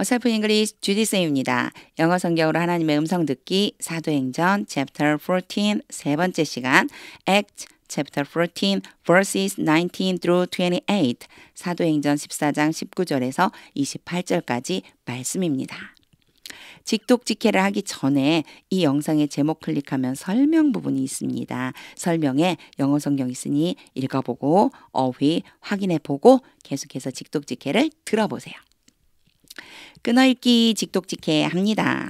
어설픈 잉글리시 주디쌤입니다. 영어 성경으로 하나님의 음성 듣기 사도행전 c h 14세 번째 시간 Act chapter 14 verses 19 through 28 사도행전 14장 19절에서 28절까지 말씀입니다. 직독 직해를 하기 전에 이 영상의 제목 클릭하면 설명 부분이 있습니다. 설명에 영어 성경 있으니 읽어보고 어휘 확인해보고 계속해서 직독 직해를 들어보세요. 끈어읽기 직독직해 합니다.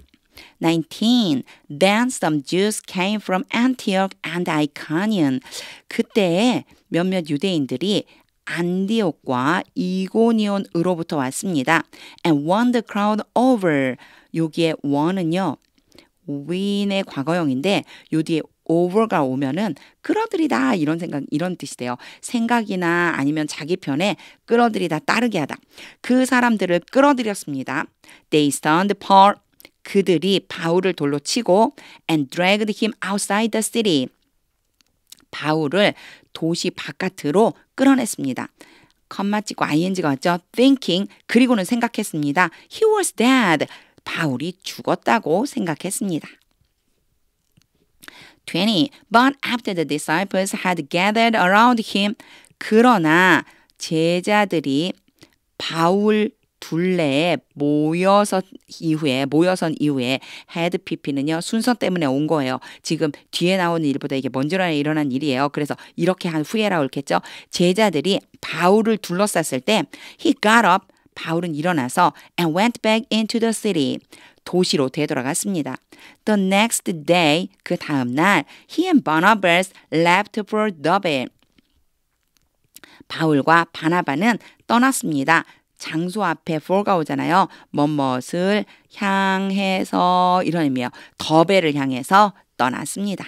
19. Then some Jews came from Antioch and Iconium. 그때 몇몇 유대인들이 안디옥과 이고니온으로부터 왔습니다. And won the crowd over. 여기에 won은요. win의 과거형인데 요 뒤에 over가 오면은 끌어들이다 이런 생각 이런 뜻이 돼요. 생각이나 아니면 자기 편에 끌어들이다 따르게 하다. 그 사람들을 끌어들였습니다. They stoned Paul. 그들이 바울을 돌로 치고 and dragged him outside the city. 바울을 도시 바깥으로 끌어냈습니다. 컴마 찍고 ing가 왔죠. thinking 그리고는 생각했습니다. He was dead. 바울이 죽었다고 생각했습니다. 20. But after the disciples had gathered around him, 그러나 제자들이 바울 둘레에 모여서 이후에 모여선 이후에 헤드 피피는요 순서 때문에 온 거예요. 지금 뒤에 나오는 일보다 이게 먼저 일어난 일이에요. 그래서 이렇게 한 후에라 옳겠죠. 제자들이 바울을 둘러쌌을 때 he got up 바울은 일어나서 and went back into the city 도시로 되돌아갔습니다. The next day, 그 다음 날, he and Barnabas left for Dublin. 바울과 바나바는 떠났습니다. 장소 앞에 for가 오잖아요. 뭐뭇을 향해서 이런 의미예요. 더베를 향해서 떠났습니다.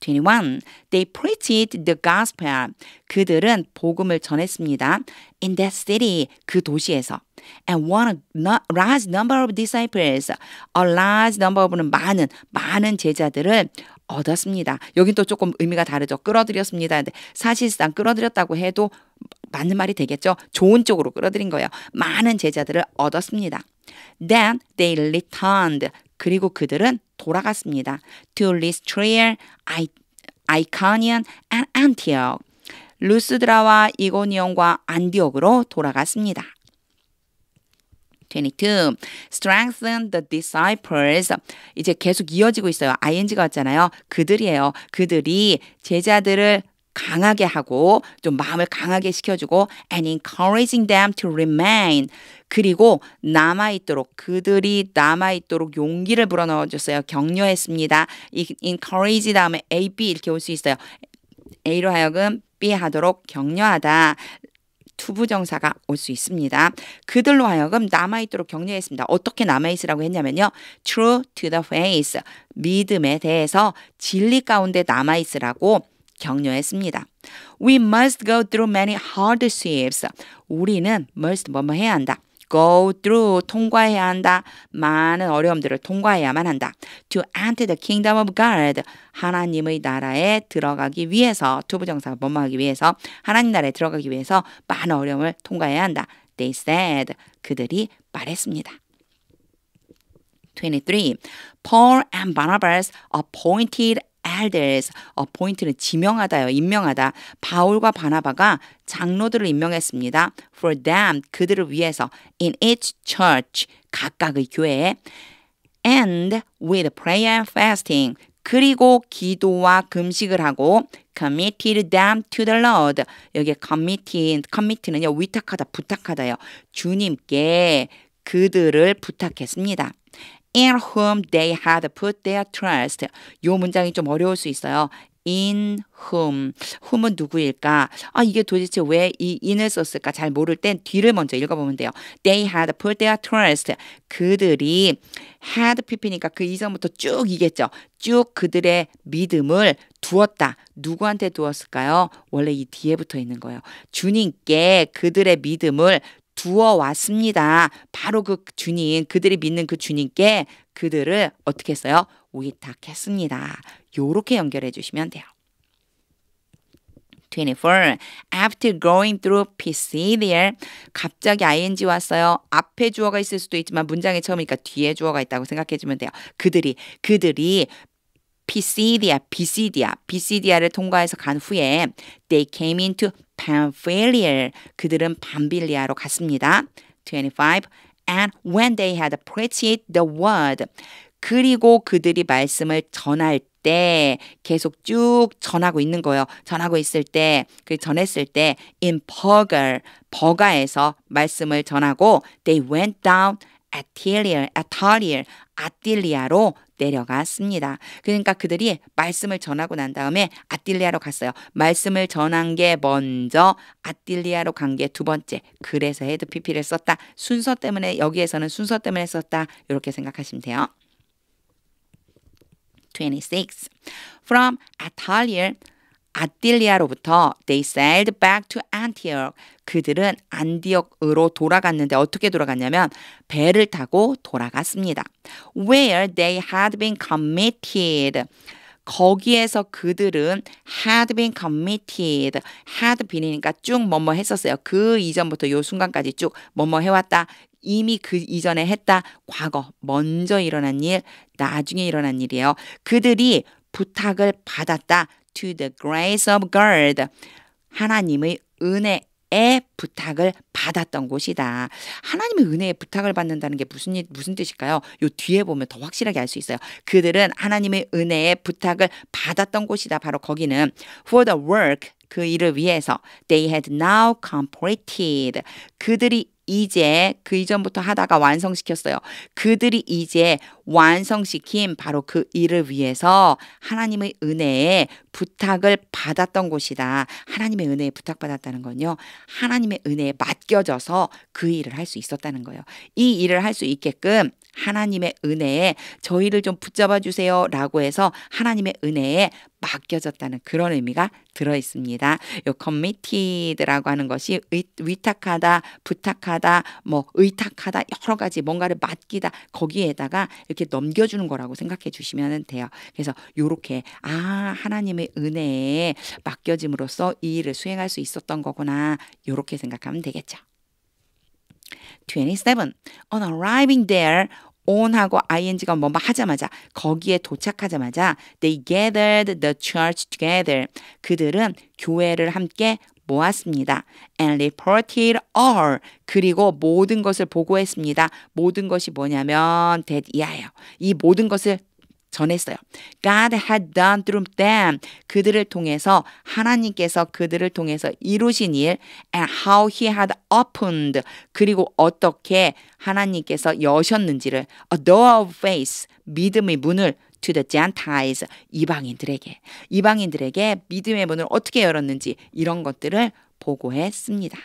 21. They preached the gospel. 그들은 복음을 전했습니다. In that city, 그 도시에서. And one large number of disciples, a large number of는 많은, 많은 제자들을 얻었습니다. 여긴 또 조금 의미가 다르죠. 끌어들였습니다. 근데 사실상 끌어들였다고 해도 맞는 말이 되겠죠. 좋은 쪽으로 끌어들인 거예요. 많은 제자들을 얻었습니다. Then they returned. 그리고 그들은 돌아갔습니다. To Lystria, Iconium and Antioch. 루스드라와 이고니온과 안디옥으로 돌아갔습니다. 22. Strengthen the disciples. 이제 계속 이어지고 있어요. ing가 왔잖아요. 그들이에요. 그들이 제자들을 강하게 하고 좀 마음을 강하게 시켜주고 and encouraging them to remain 그리고 남아있도록 그들이 남아있도록 용기를 불어넣어줬어요. 격려했습니다. encourage 다음에 A, B 이렇게 올 수 있어요. A로 하여금 B 하도록 격려하다. 투부정사가 올 수 있습니다. 그들로 하여금 남아있도록 격려했습니다. 어떻게 남아있으라고 했냐면요. True to the face. 믿음에 대해서 진리 가운데 남아있으라고 격려했습니다. We must go through many hardships. 우리는 must 뭐뭐 해야 한다. go through 통과해야 한다. 많은 어려움들을 통과해야만 한다. to enter the kingdom of God 하나님의 나라에 들어가기 위해서 투부정사가 뭐뭐하기 위해서 하나님 나라에 들어가기 위해서 많은 어려움을 통과해야 한다. They said 그들이 말했습니다. 23. Paul and Barnabas appointed elders, 어, 포인트는 지명하다요. 임명하다. 바울과 바나바가 장로들을 임명했습니다. For them, 그들을 위해서 in each church, 각각의 교회에 and with prayer and fasting, 그리고 기도와 금식을 하고 committed them to the Lord. 여기 committing, commit는요 위탁하다, 부탁하다요. 주님께 그들을 부탁했습니다. in whom they had put their trust. 요 문장이 좀 어려울 수 있어요. in whom. whom은 누구일까? 아, 이게 도대체 왜 이 in을 썼을까? 잘 모를 땐 뒤를 먼저 읽어보면 돼요. They had put their trust. 그들이 had pp니까 그 이전부터 쭉 이겠죠. 쭉 그들의 믿음을 두었다. 누구한테 두었을까요? 원래 이 뒤에 붙어 있는 거예요. 주님께 그들의 믿음을 주어 왔습니다. 바로 그 주님, 그들이 믿는 그 주님께 그들을 어떻게 했어요? 위탁했습니다. 요렇게 연결해 주시면 돼요. 24. After going through Pisidia. 갑자기 ing 왔어요. 앞에 주어가 있을 수도 있지만 문장의 처음이니까 뒤에 주어가 있다고 생각해 주면 돼요. 그들이, 그들이 피시디아, 비시디아, 비시디아를 통과해서 간 후에 they came into Pamphylia. 그들은 밤빌리아로 갔습니다. 25. And when they had preached the word. 그리고 그들이 말씀을 전할 때 계속 쭉 전하고 있는 거예요. 전하고 있을 때, 그 전했을 때 in 버글 버가에서 말씀을 전하고 they went down 아티리엘, 아타리엘, 아틸리아로 내려갔습니다. 그러니까 그들이 말씀을 전하고 난 다음에 아틸리아로 갔어요. 말씀을 전한 게 먼저 아틸리아로간 게 두 번째. 그래서 헤드 PP를 썼다. 순서 때문에 여기에서는 순서 때문에 썼다. 이렇게 생각하시면 돼요. 26. From Atalia 아딜리아로부터 they sailed back to Antioch. 그들은 안디옥으로 돌아갔는데 어떻게 돌아갔냐면 배를 타고 돌아갔습니다. Where they had been committed. 거기에서 그들은 had been committed, had been이니까 쭉 뭐뭐 했었어요. 그 이전부터 요 순간까지 쭉 뭐뭐 해왔다. 이미 그 이전에 했다. 과거, 먼저 일어난 일, 나중에 일어난 일이에요. 그들이 부탁을 받았다. to the grace of God. 하나님의 은혜에 부탁을 받았던 곳이다. 하나님의 은혜에 부탁을 받는다는 게 무슨 무슨 뜻일까요? 요 뒤에 보면 더 확실하게 알 수 있어요. 그들은 하나님의 은혜에 부탁을 받았던 곳이다. 바로 거기는 for the work 그 일을 위해서 they had now completed 그들이 이제 그 이전부터 하다가 완성시켰어요. 그들이 이제 완성시킨 바로 그 일을 위해서 하나님의 은혜에 부탁을 받았던 곳이다. 하나님의 은혜에 부탁받았다는 건요. 하나님의 은혜에 맡겨져서 그 일을 할 수 있었다는 거예요. 이 일을 할 수 있게끔 하나님의 은혜에 저희를 좀 붙잡아 주세요 라고 해서 하나님의 은혜에 맡겨졌다는 그런 의미가 들어 있습니다. 요 c o 티 m 라고 하는 것이 의, 위탁하다, 부탁하다, 뭐 의탁하다 여러 가지 뭔가를 맡기다 거기에다가 이렇게 넘겨주는 거라고 생각해 주시면 돼요. 그래서 요렇게 아 하나님의 은혜에 맡겨짐으로써 이 일을 수행할 수 있었던 거구나 요렇게 생각하면 되겠죠. 27. On arriving there, on하고 ing가 뭐뭐 하자마자 거기에 도착하자마자 they gathered the church together. 그들은 교회를 함께 모았습니다. And reported all 그리고 모든 것을 보고했습니다. 모든 것이 뭐냐면 that 이하예요. 이 모든 것을 전했어요. God had done through them. 그들을 통해서 하나님께서 그들을 통해서 이루신 일 and how he had opened 그리고 어떻게 하나님께서 여셨는지를 a door of faith 믿음의 문을 to the Gentiles 이방인들에게 이방인들에게 믿음의 문을 어떻게 열었는지 이런 것들을 보고했습니다.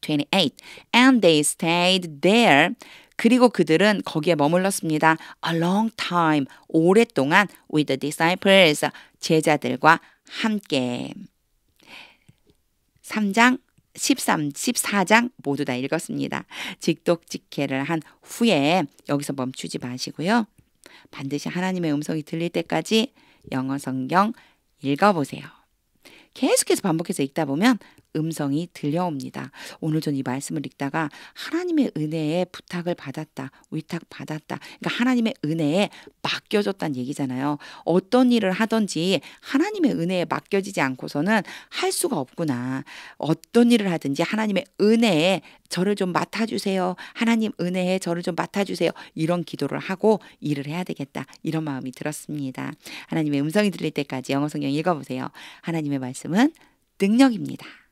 28. And they stayed there. 그리고 그들은 거기에 머물렀습니다. A long time. 오랫동안 with the disciples. 제자들과 함께. 3장 13, 14장 모두 다 읽었습니다. 직독직해를 한 후에 여기서 멈추지 마시고요. 반드시 하나님의 음성이 들릴 때까지 영어 성경 읽어보세요. 계속해서 반복해서 읽다 보면 음성이 들려옵니다. 오늘 전 이 말씀을 읽다가 하나님의 은혜에 부탁을 받았다, 위탁 받았다. 그러니까 하나님의 은혜에 맡겨졌다는 얘기잖아요. 어떤 일을 하든지 하나님의 은혜에 맡겨지지 않고서는 할 수가 없구나. 어떤 일을 하든지 하나님의 은혜에 저를 좀 맡아주세요. 하나님 은혜에 저를 좀 맡아주세요. 이런 기도를 하고 일을 해야 되겠다. 이런 마음이 들었습니다. 하나님의 음성이 들릴 때까지 영어 성경 읽어보세요. 하나님의 말씀은 능력입니다.